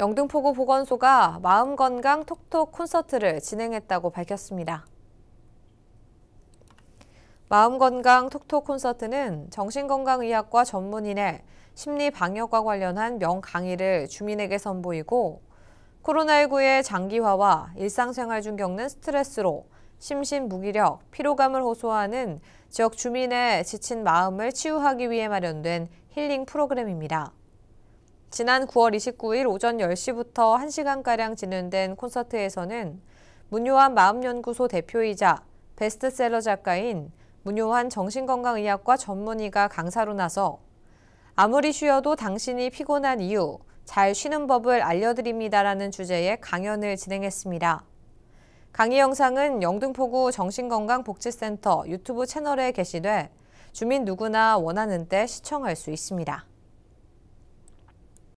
영등포구 보건소가 마음건강 톡톡 콘서트를 진행했다고 밝혔습니다. 마음건강 톡톡 콘서트는 정신건강의학과 전문인의 심리방역과 관련한 명강의를 주민에게 선보이고 코로나19의 장기화와 일상생활 중 겪는 스트레스로 심신 무기력, 피로감을 호소하는 지역 주민의 지친 마음을 치유하기 위해 마련된 힐링 프로그램입니다. 지난 9월 29일 오전 10시부터 1시간가량 진행된 콘서트에서는 문요한 마음연구소 대표이자 베스트셀러 작가인 문요한 정신건강의학과 전문의가 강사로 나서 아무리 쉬어도 당신이 피곤한 이유, 잘 쉬는 법을 알려드립니다라는 주제의 강연을 진행했습니다. 강의 영상은 영등포구 정신건강복지센터 유튜브 채널에 게시돼 주민 누구나 원하는 때 시청할 수 있습니다.